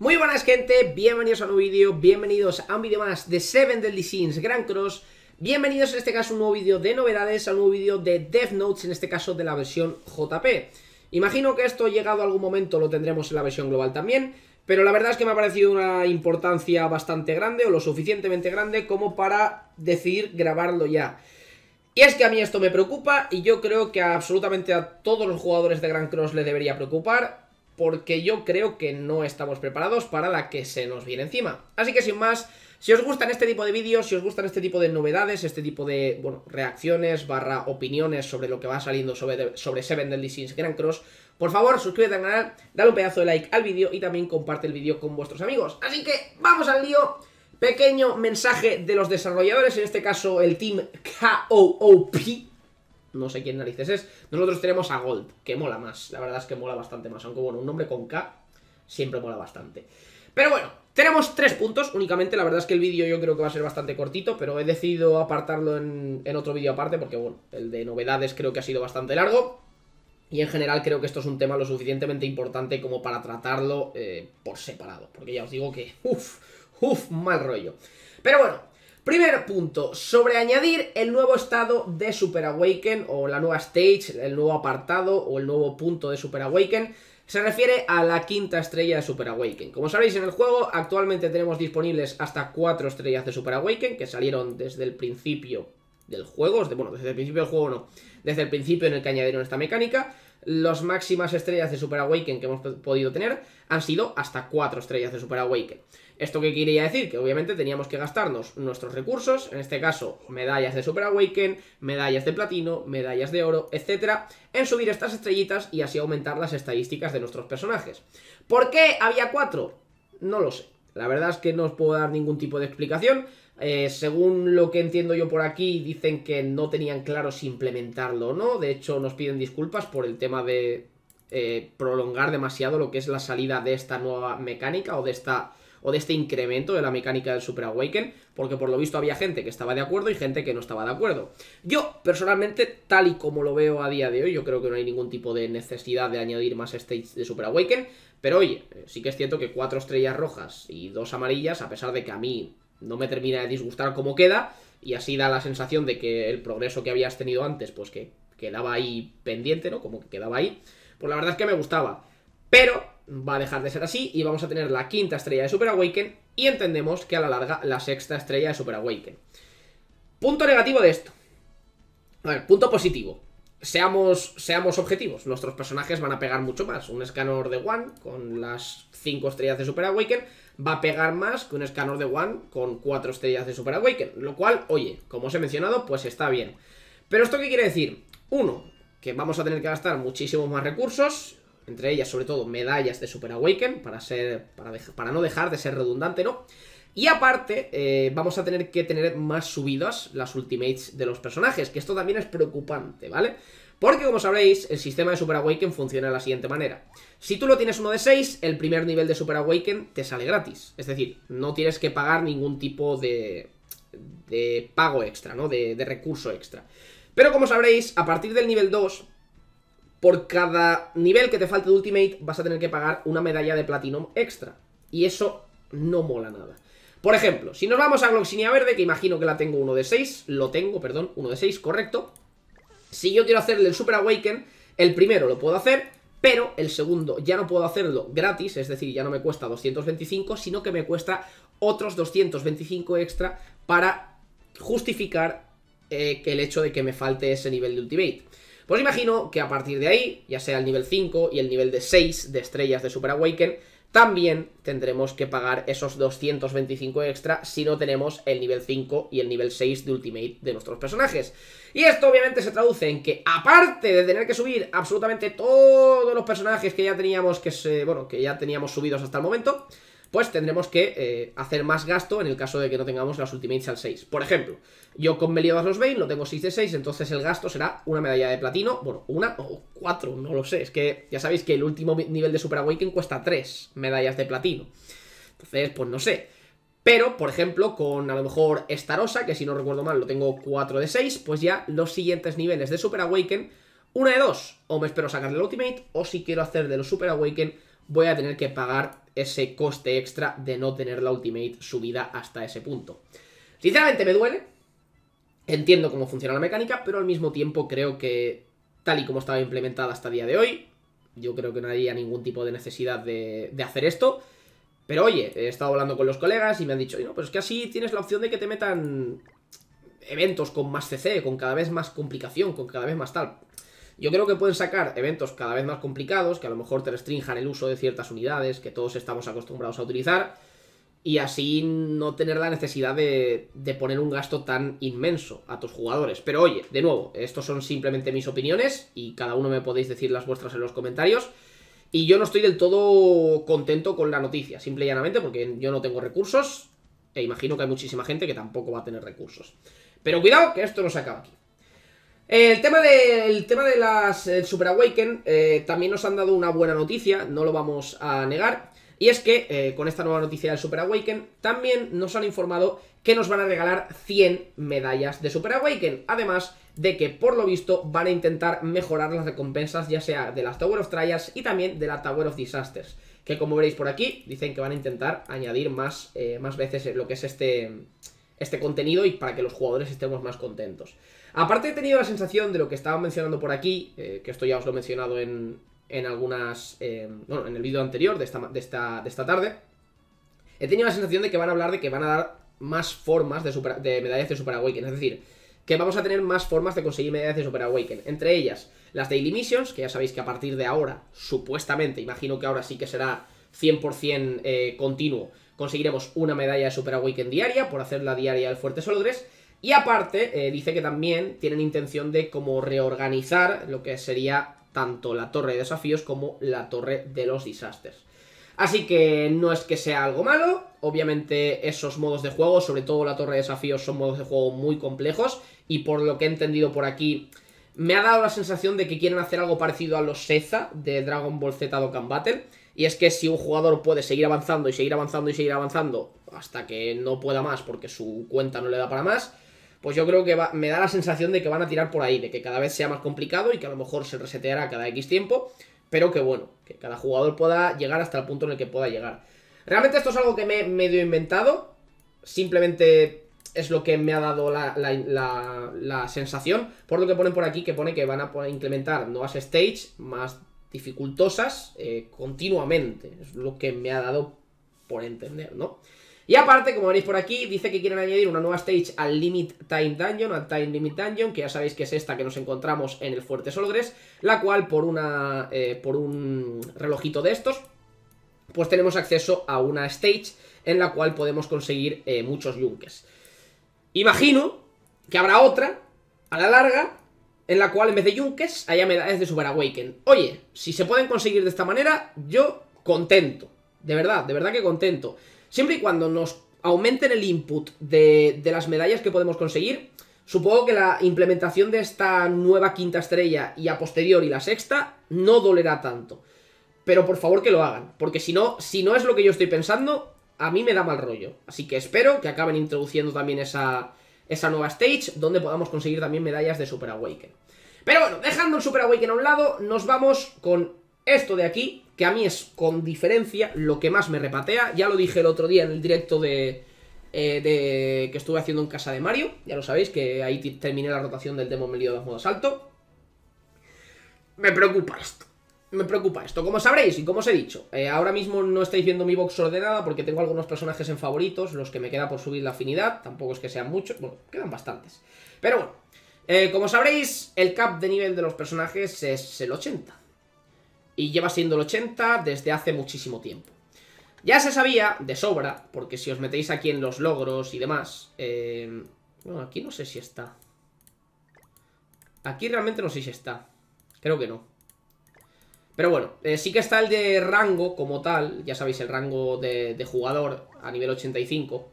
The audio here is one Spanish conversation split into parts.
Muy buenas gente, bienvenidos a un nuevo vídeo, bienvenidos a un vídeo más de Seven Deadly Sins Grand Cross Bienvenidos en este caso a un nuevo vídeo de novedades, a un nuevo vídeo de Death Notes, en este caso de la versión JP Imagino que esto llegado a algún momento lo tendremos en la versión global también Pero la verdad es que me ha parecido una importancia bastante grande, o lo suficientemente grande como para decidir grabarlo ya y es que a mí esto me preocupa y yo creo que absolutamente a todos los jugadores de Grand Cross le debería preocupar porque yo creo que no estamos preparados para la que se nos viene encima. Así que sin más, si os gustan este tipo de vídeos, si os gustan este tipo de novedades, este tipo de, reacciones barra opiniones sobre lo que va saliendo sobre, sobre Seven Deadly Sins Grand Cross, por favor, suscríbete al canal, dale un pedazo de like al vídeo y también comparte el vídeo con vuestros amigos. Así que, ¡vamos al lío! Pequeño mensaje de los desarrolladores, en este caso el Team KOOP, no sé quién narices es. Nosotros tenemos a Gold, que mola más. La verdad es que mola bastante más. Aunque bueno, un nombre con K siempre mola bastante. Pero bueno, tenemos tres puntos únicamente. La verdad es que el vídeo yo creo que va a ser bastante cortito, pero he decidido apartarlo en, otro vídeo aparte porque, bueno, el de novedades creo que ha sido bastante largo. Y en general creo que esto es un tema lo suficientemente importante como para tratarlo eh, por separado. Porque ya os digo que, uff, uff, mal rollo. Pero bueno, Primer punto, sobre añadir el nuevo estado de Super Awaken o la nueva stage, el nuevo apartado o el nuevo punto de Super Awaken se refiere a la quinta estrella de Super Awaken. Como sabéis en el juego actualmente tenemos disponibles hasta cuatro estrellas de Super Awaken que salieron desde el principio del juego, bueno, desde el principio del juego no, desde el principio en el que añadieron esta mecánica las máximas estrellas de Super Awaken que hemos podido tener han sido hasta 4 estrellas de Super Awaken. ¿Esto qué quería decir? Que obviamente teníamos que gastarnos nuestros recursos, en este caso medallas de Super Awaken, medallas de platino, medallas de oro, etcétera, en subir estas estrellitas y así aumentar las estadísticas de nuestros personajes. ¿Por qué había 4? No lo sé. La verdad es que no os puedo dar ningún tipo de explicación, eh, según lo que entiendo yo por aquí, dicen que no tenían claro si implementarlo o no. De hecho, nos piden disculpas por el tema de eh, prolongar demasiado lo que es la salida de esta nueva mecánica o de esta o de este incremento de la mecánica del Super Awaken, porque por lo visto había gente que estaba de acuerdo y gente que no estaba de acuerdo. Yo, personalmente, tal y como lo veo a día de hoy, yo creo que no hay ningún tipo de necesidad de añadir más stages de Super Awaken, pero oye, eh, sí que es cierto que cuatro estrellas rojas y dos amarillas, a pesar de que a mí no me termina de disgustar cómo queda y así da la sensación de que el progreso que habías tenido antes, pues que quedaba ahí pendiente, ¿no? Como que quedaba ahí. Pues la verdad es que me gustaba. Pero va a dejar de ser así y vamos a tener la quinta estrella de Super Awaken y entendemos que a la larga la sexta estrella de Super Awaken. Punto negativo de esto. A ver, punto positivo. Seamos, seamos objetivos, nuestros personajes van a pegar mucho más. Un escáner de One con las 5 estrellas de Super Awaken va a pegar más que un escáner de One con 4 estrellas de Super Awaken. Lo cual, oye, como os he mencionado, pues está bien. Pero esto qué quiere decir? Uno, que vamos a tener que gastar muchísimos más recursos, entre ellas sobre todo medallas de Super Awaken, para, ser, para, para no dejar de ser redundante, ¿no? Y aparte, eh, vamos a tener que tener más subidas las ultimates de los personajes, que esto también es preocupante, ¿vale? Porque, como sabréis, el sistema de Super Awaken funciona de la siguiente manera. Si tú lo tienes uno de 6, el primer nivel de Super Awaken te sale gratis. Es decir, no tienes que pagar ningún tipo de, de pago extra, ¿no? De, de recurso extra. Pero, como sabréis, a partir del nivel 2, por cada nivel que te falte de Ultimate, vas a tener que pagar una medalla de Platinum extra. Y eso no mola nada. Por ejemplo, si nos vamos a gloxinia verde, que imagino que la tengo uno de 6, lo tengo, perdón, uno de 6, correcto. Si yo quiero hacerle el Super Awaken, el primero lo puedo hacer, pero el segundo ya no puedo hacerlo gratis, es decir, ya no me cuesta 225, sino que me cuesta otros 225 extra para justificar eh, que el hecho de que me falte ese nivel de Ultimate. Pues imagino que a partir de ahí, ya sea el nivel 5 y el nivel de 6 de estrellas de Super Awaken, también tendremos que pagar esos 225 extra si no tenemos el nivel 5 y el nivel 6 de Ultimate de nuestros personajes. Y esto obviamente se traduce en que, aparte de tener que subir absolutamente todos los personajes que ya teníamos que se, bueno, que ya teníamos subidos hasta el momento, pues tendremos que eh, hacer más gasto en el caso de que no tengamos las Ultimates al 6. Por ejemplo, yo con Meliodas los Bane lo tengo 6 de 6, entonces el gasto será una medalla de platino, bueno, una o cuatro, no lo sé, es que ya sabéis que el último nivel de Super Awaken cuesta 3 medallas de platino. Entonces, pues no sé. Pero, por ejemplo, con a lo mejor Starosa, que si no recuerdo mal lo tengo 4 de 6, pues ya los siguientes niveles de Super Awaken, una de dos, o me espero sacarle el Ultimate, o si quiero hacer de los Super Awaken, voy a tener que pagar ese coste extra de no tener la ultimate subida hasta ese punto. Sinceramente me duele, entiendo cómo funciona la mecánica, pero al mismo tiempo creo que tal y como estaba implementada hasta día de hoy, yo creo que no había ningún tipo de necesidad de, de hacer esto. Pero oye, he estado hablando con los colegas y me han dicho, no, pero es que así tienes la opción de que te metan eventos con más CC, con cada vez más complicación, con cada vez más tal. Yo creo que pueden sacar eventos cada vez más complicados, que a lo mejor te restrinjan el uso de ciertas unidades que todos estamos acostumbrados a utilizar, y así no tener la necesidad de, poner un gasto tan inmenso a tus jugadores. Pero oye, de nuevo, estos son simplemente mis opiniones, y cada uno me podéis decir las vuestras en los comentarios. Y yo no estoy del todo contento con la noticia, simple y llanamente, porque yo no tengo recursos, e imagino que hay muchísima gente que tampoco va a tener recursos. Pero cuidado, que esto no se acaba aquí el tema de, tema de las Super Awaken eh, también nos han dado una buena noticia, no lo vamos a negar. Y es que eh, con esta nueva noticia del Super Awaken también nos han informado que nos van a regalar 100 medallas de Super Awaken. Además de que por lo visto van a intentar mejorar las recompensas ya sea de las Tower of Trials y también de la Tower of Disasters. Que como veréis por aquí dicen que van a intentar añadir más, eh, más veces lo que es este, este contenido y para que los jugadores estemos más contentos. Aparte he tenido la sensación de lo que estaba mencionando por aquí, eh, que esto ya os lo he mencionado en, en algunas... Eh, bueno, en el vídeo anterior de esta, de, esta, tarde. He tenido la sensación de que van a hablar de que van a dar más formas de, de medallas de Super Awaken. Es decir, que vamos a tener más formas de conseguir medallas de Super Awaken. Entre ellas, las Daily Missions, que ya sabéis que a partir de ahora, supuestamente, imagino que ahora sí que será 100% eh, continuo, conseguiremos una medalla de Super Awaken diaria por hacer la diaria del Fuerte Solodres. Y aparte, eh, dice que también tienen intención de como reorganizar lo que sería tanto la torre de desafíos como la torre de los desastres Así que no es que sea algo malo, obviamente esos modos de juego, sobre todo la torre de desafíos, son modos de juego muy complejos y por lo que he entendido por aquí, me ha dado la sensación de que quieren hacer algo parecido a los Seza de Dragon Ball Z Dokkan Battle, y es que si un jugador puede seguir avanzando y seguir avanzando y seguir avanzando hasta que no pueda más porque su cuenta no le da para más, pues yo creo que me da la sensación de que van a tirar por ahí, de que cada vez sea más complicado y que a lo mejor se reseteará cada X tiempo, pero que bueno, que cada jugador pueda llegar hasta el punto en el que pueda llegar. Realmente esto es algo que me he medio inventado, simplemente es lo que me ha dado la, sensación, por lo que ponen por aquí, que pone que van a implementar nuevas stages más dificultosas eh, continuamente, es lo que me ha dado por entender, ¿no? Y aparte, como veréis por aquí, dice que quieren añadir una nueva stage al Limit Time Dungeon, al Time Limit Dungeon, que ya sabéis que es esta que nos encontramos en el Fuerte Solgres, la cual por, una, eh, por un relojito de estos, pues tenemos acceso a una stage en la cual podemos conseguir eh, muchos yunques. Imagino que habrá otra, a la larga, en la cual en vez de yunques haya medallas de Super Awaken. Oye, si se pueden conseguir de esta manera, yo contento. De verdad, de verdad que contento. Siempre y cuando nos aumenten el input de, las medallas que podemos conseguir, Supongo que la implementación de esta nueva quinta estrella y a posteriori la sexta no dolerá tanto. Pero por favor que lo hagan, porque si no, si no es lo que yo estoy pensando, a mí me da mal rollo. Así que espero que acaben introduciendo también esa, esa nueva stage, donde podamos conseguir también medallas de Super Awaken. Pero bueno, dejando el Super Awaken a un lado, nos vamos con esto de aquí, que a mí es con diferencia lo que más me repatea. Ya lo dije el otro día en el directo de, eh, que estuve haciendo en casa de Mario. Ya lo sabéis, que ahí terminé la rotación del Demo Melio de modo salto. Me preocupa esto. Me preocupa esto. Como sabréis y como os he dicho, eh, ahora mismo no estáis viendo mi box ordenada porque tengo algunos personajes en favoritos, los que me queda por subir la afinidad. Tampoco es que sean muchos, bueno, quedan bastantes. Pero bueno, eh, como sabréis, el cap de nivel de los personajes es el 80 y lleva siendo el 80 desde hace muchísimo tiempo. Ya se sabía de sobra, porque si os metéis aquí en los logros y demás... Eh, bueno, aquí no sé si está. Aquí realmente no sé si está. Creo que no. Pero bueno, eh, sí que está el de rango como tal, ya sabéis, el rango de, de jugador a nivel 85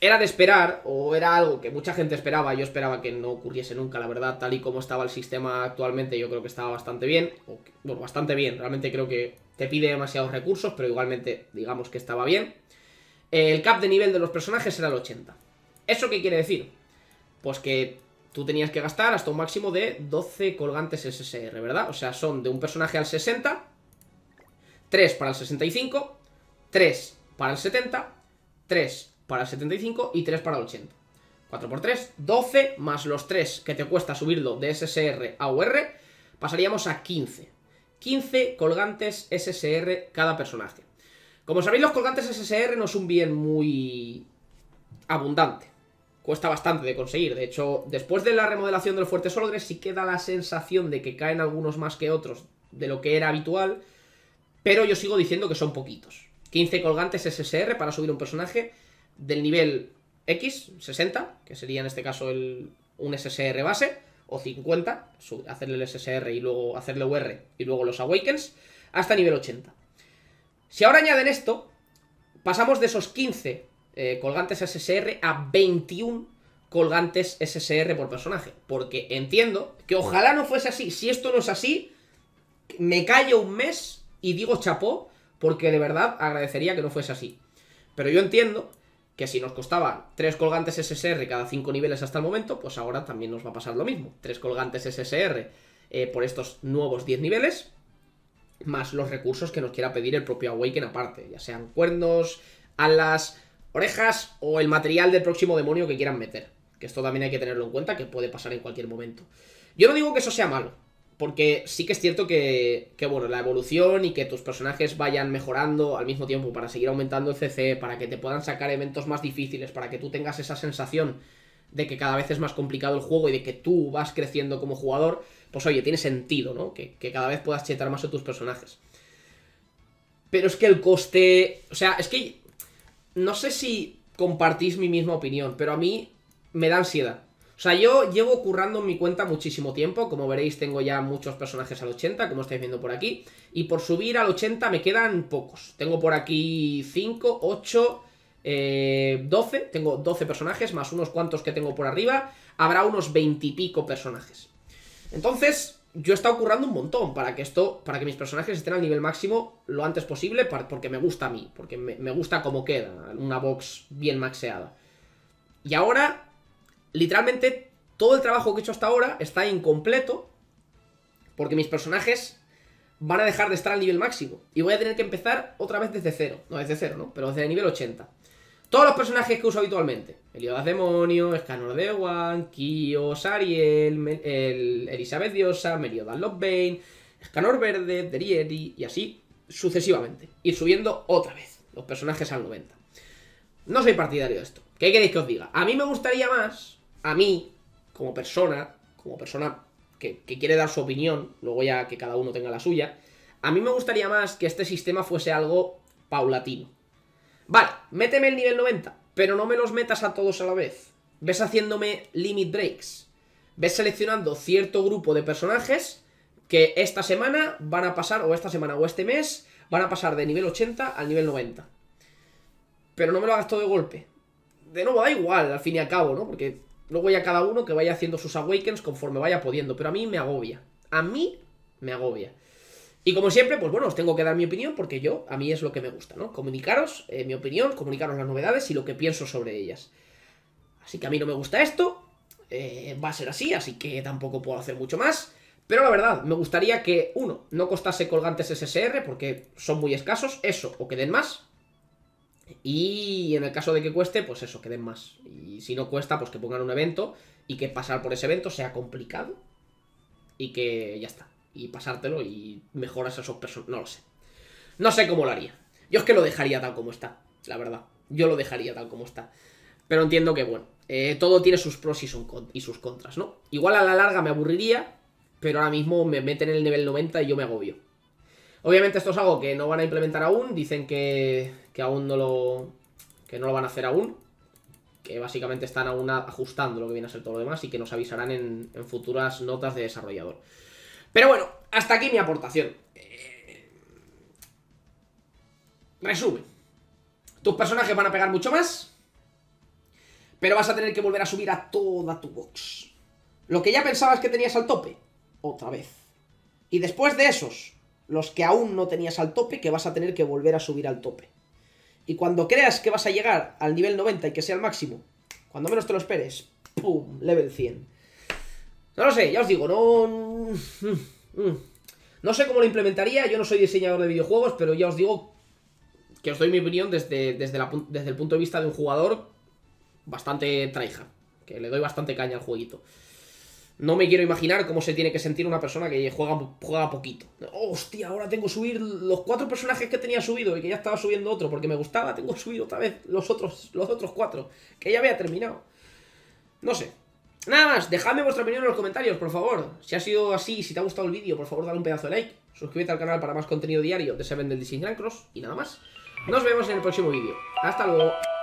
era de esperar, o era algo que mucha gente esperaba, yo esperaba que no ocurriese nunca, la verdad, tal y como estaba el sistema actualmente, yo creo que estaba bastante bien, o, bueno, bastante bien, realmente creo que te pide demasiados recursos, pero igualmente digamos que estaba bien. El cap de nivel de los personajes era el 80. ¿Eso qué quiere decir? Pues que tú tenías que gastar hasta un máximo de 12 colgantes SSR, ¿verdad? O sea, son de un personaje al 60, 3 para el 65, 3 para el 70, 3 para el 75 y 3 para el 80. 4 por 3, 12 más los 3 que te cuesta subirlo de SSR a UR, pasaríamos a 15. 15 colgantes SSR cada personaje. Como sabéis, los colgantes SSR no es un bien muy abundante. Cuesta bastante de conseguir. De hecho, después de la remodelación del Fuerte Solgres sí queda la sensación de que caen algunos más que otros de lo que era habitual. Pero yo sigo diciendo que son poquitos. 15 colgantes SSR para subir un personaje del nivel X, 60, que sería en este caso el, un SSR base, o 50, hacerle el SSR y luego hacerle UR y luego los Awakens, hasta nivel 80. Si ahora añaden esto, pasamos de esos 15 eh, colgantes SSR a 21 colgantes SSR por personaje. Porque entiendo que ojalá no fuese así. Si esto no es así, me callo un mes y digo chapó, porque de verdad agradecería que no fuese así. Pero yo entiendo que si nos costaba 3 colgantes SSR cada 5 niveles hasta el momento, pues ahora también nos va a pasar lo mismo. 3 colgantes SSR eh, por estos nuevos 10 niveles, más los recursos que nos quiera pedir el propio Awaken aparte, ya sean cuernos, alas, orejas o el material del próximo demonio que quieran meter. Que esto también hay que tenerlo en cuenta, que puede pasar en cualquier momento. Yo no digo que eso sea malo, porque sí que es cierto que, la evolución y que tus personajes vayan mejorando al mismo tiempo para seguir aumentando el CC, para que te puedan sacar eventos más difíciles, para que tú tengas esa sensación de que cada vez es más complicado el juego y de que tú vas creciendo como jugador, pues oye, tiene sentido, ¿no? Que, que cada vez puedas chetar más a tus personajes. Pero es que el coste... O sea, es que... No sé si compartís mi misma opinión, pero a mí me da ansiedad o sea, yo llevo currando en mi cuenta muchísimo tiempo, como veréis tengo ya muchos personajes al 80, como estáis viendo por aquí, y por subir al 80 me quedan pocos. Tengo por aquí 5, 8, 12, tengo 12 personajes, más unos cuantos que tengo por arriba, habrá unos 20 y pico personajes. Entonces, yo he estado currando un montón para que esto, para que mis personajes estén al nivel máximo lo antes posible, porque me gusta a mí, porque me gusta cómo queda, una box bien maxeada. Y ahora literalmente todo el trabajo que he hecho hasta ahora está incompleto porque mis personajes van a dejar de estar al nivel máximo y voy a tener que empezar otra vez desde cero. No, desde cero, ¿no? Pero desde el nivel 80. Todos los personajes que uso habitualmente. Meliodas Demonio, Escanor de One, Kios, Ariel, Elizabeth Diosa, Meriodas Lockbane, Escanor Verde, Derieri y así sucesivamente. Ir subiendo otra vez los personajes al 90. No soy partidario de esto. ¿Qué queréis que os diga? A mí me gustaría más a mí, como persona, como persona que, quiere dar su opinión, luego ya que cada uno tenga la suya, a mí me gustaría más que este sistema fuese algo paulatino. Vale, méteme el nivel 90, pero no me los metas a todos a la vez. Ves haciéndome limit breaks. Ves seleccionando cierto grupo de personajes que esta semana van a pasar, o esta semana o este mes, van a pasar de nivel 80 al nivel 90. Pero no me lo hagas todo de golpe. De nuevo, da igual, al fin y al cabo, ¿no? Porque Luego ya cada uno que vaya haciendo sus awakens conforme vaya pudiendo. Pero a mí me agobia. A mí me agobia. Y como siempre, pues bueno, os tengo que dar mi opinión porque yo, a mí es lo que me gusta, ¿no? Comunicaros eh, mi opinión, comunicaros las novedades y lo que pienso sobre ellas. Así que a mí no me gusta esto. Eh, va a ser así, así que tampoco puedo hacer mucho más. Pero la verdad, me gustaría que, uno, no costase colgantes SSR porque son muy escasos, eso, o que den más. Y en el caso de que cueste, pues eso, que den más. Y si no cuesta, pues que pongan un evento y que pasar por ese evento sea complicado y que ya está. Y pasártelo y mejoras a esos personas No lo sé. No sé cómo lo haría. Yo es que lo dejaría tal como está, la verdad. Yo lo dejaría tal como está. Pero entiendo que, bueno, eh, todo tiene sus pros y, y sus contras, ¿no? Igual a la larga me aburriría, pero ahora mismo me meten en el nivel 90 y yo me agobio. Obviamente esto es algo que no van a implementar aún, dicen que, aún no lo, que no lo van a hacer aún, que básicamente están aún ajustando lo que viene a ser todo lo demás y que nos avisarán en, futuras notas de desarrollador. Pero bueno, hasta aquí mi aportación. Eh, resumen. Tus personajes van a pegar mucho más, pero vas a tener que volver a subir a toda tu box. Lo que ya pensabas que tenías al tope, otra vez. Y después de esos, los que aún no tenías al tope que vas a tener que volver a subir al tope. Y cuando creas que vas a llegar al nivel 90 y que sea el máximo, cuando menos te lo esperes, ¡pum! Level 100. No lo sé, ya os digo, no... Mm, mm. No sé cómo lo implementaría, yo no soy diseñador de videojuegos, pero ya os digo que os doy mi opinión desde, desde, el punto de vista de un jugador bastante traija, que le doy bastante caña al jueguito no me quiero imaginar cómo se tiene que sentir una persona que juega, juega poquito. hostia, ahora tengo que subir los cuatro personajes que tenía subido y que ya estaba subiendo otro porque me gustaba, tengo subido subir otra vez los otros, los otros cuatro, que ya había terminado. No sé. Nada más, dejadme vuestra opinión en los comentarios, por favor. Si ha sido así, si te ha gustado el vídeo, por favor dale un pedazo de like. Suscríbete al canal para más contenido diario de Seven del Design Grand Cross y nada más. Nos vemos en el próximo vídeo. Hasta luego.